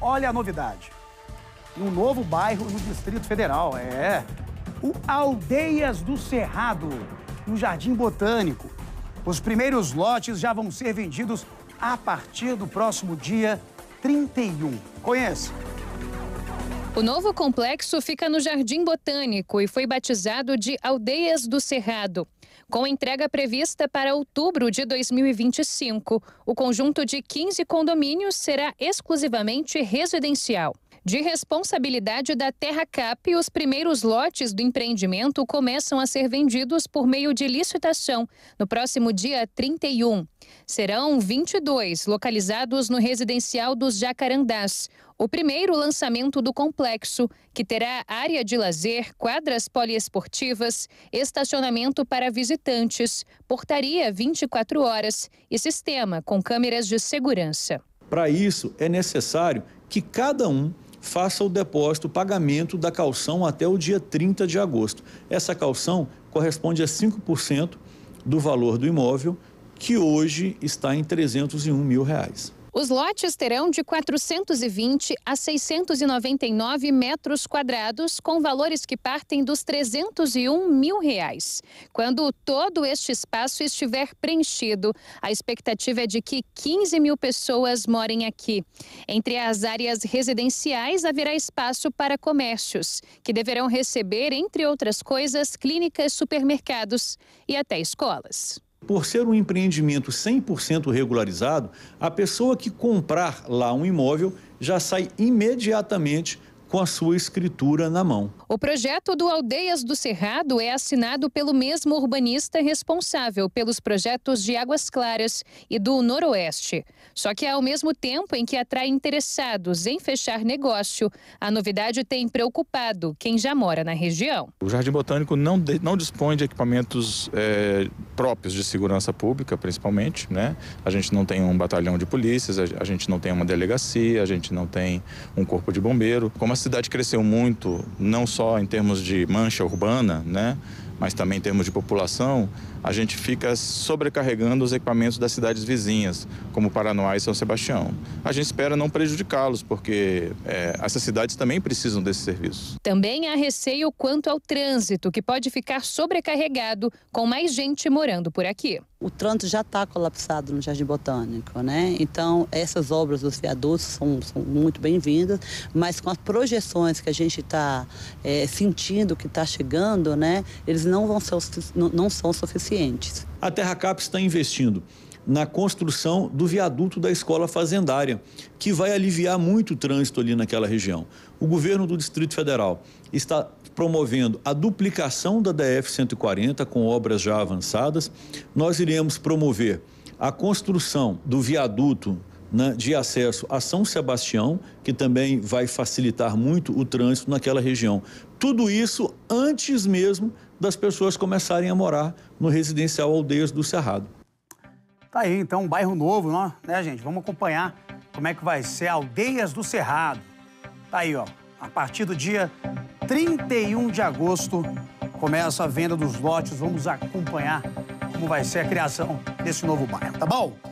Olha a novidade. um novo bairro no Distrito Federal, é. O Aldeias do Cerrado, no Jardim Botânico. Os primeiros lotes já vão ser vendidos a partir do próximo dia 31. Conhece? O novo complexo fica no Jardim Botânico e foi batizado de Aldeias do Cerrado. Com entrega prevista para outubro de 2025, o conjunto de 15 condomínios será exclusivamente residencial. De responsabilidade da Terra Cap, os primeiros lotes do empreendimento começam a ser vendidos por meio de licitação no próximo dia 31. Serão 22, localizados no residencial dos Jacarandás o primeiro lançamento do complexo, que terá área de lazer, quadras poliesportivas, estacionamento para visitantes, portaria 24 horas e sistema com câmeras de segurança. Para isso, é necessário que cada um faça o depósito, o pagamento da calção até o dia 30 de agosto. Essa calção corresponde a 5% do valor do imóvel, que hoje está em 301 mil reais. Os lotes terão de 420 a 699 metros quadrados, com valores que partem dos 301 mil reais. Quando todo este espaço estiver preenchido, a expectativa é de que 15 mil pessoas morem aqui. Entre as áreas residenciais, haverá espaço para comércios, que deverão receber, entre outras coisas, clínicas, supermercados e até escolas por ser um empreendimento 100% regularizado, a pessoa que comprar lá um imóvel já sai imediatamente com a sua escritura na mão. O projeto do Aldeias do Cerrado é assinado pelo mesmo urbanista responsável pelos projetos de Águas Claras e do Noroeste. Só que ao mesmo tempo em que atrai interessados em fechar negócio, a novidade tem preocupado quem já mora na região. O Jardim Botânico não, de, não dispõe de equipamentos é, próprios de segurança pública, principalmente. Né? A gente não tem um batalhão de polícias, a, a gente não tem uma delegacia, a gente não tem um corpo de bombeiro. Como a cidade cresceu muito, não só em termos de mancha urbana, né? mas também em termos de população, a gente fica sobrecarregando os equipamentos das cidades vizinhas, como Paranoá e São Sebastião. A gente espera não prejudicá-los, porque é, essas cidades também precisam desse serviço. Também há receio quanto ao trânsito, que pode ficar sobrecarregado com mais gente morando por aqui o trânsito já está colapsado no Jardim Botânico, né? Então, essas obras dos viadutos são, são muito bem-vindas, mas com as projeções que a gente está é, sentindo que está chegando, né? Eles não, vão ser, não, não são suficientes. A Terra Cap está investindo na construção do viaduto da escola fazendária, que vai aliviar muito o trânsito ali naquela região. O governo do Distrito Federal está promovendo a duplicação da DF 140 com obras já avançadas. Nós iremos promover a construção do viaduto né, de acesso a São Sebastião, que também vai facilitar muito o trânsito naquela região. Tudo isso antes mesmo das pessoas começarem a morar no residencial Aldeias do Cerrado. Tá aí, então, um bairro novo, né, gente? Vamos acompanhar como é que vai ser Aldeias do Cerrado. Tá aí, ó. A partir do dia 31 de agosto começa a venda dos lotes. Vamos acompanhar como vai ser a criação desse novo bairro, tá bom?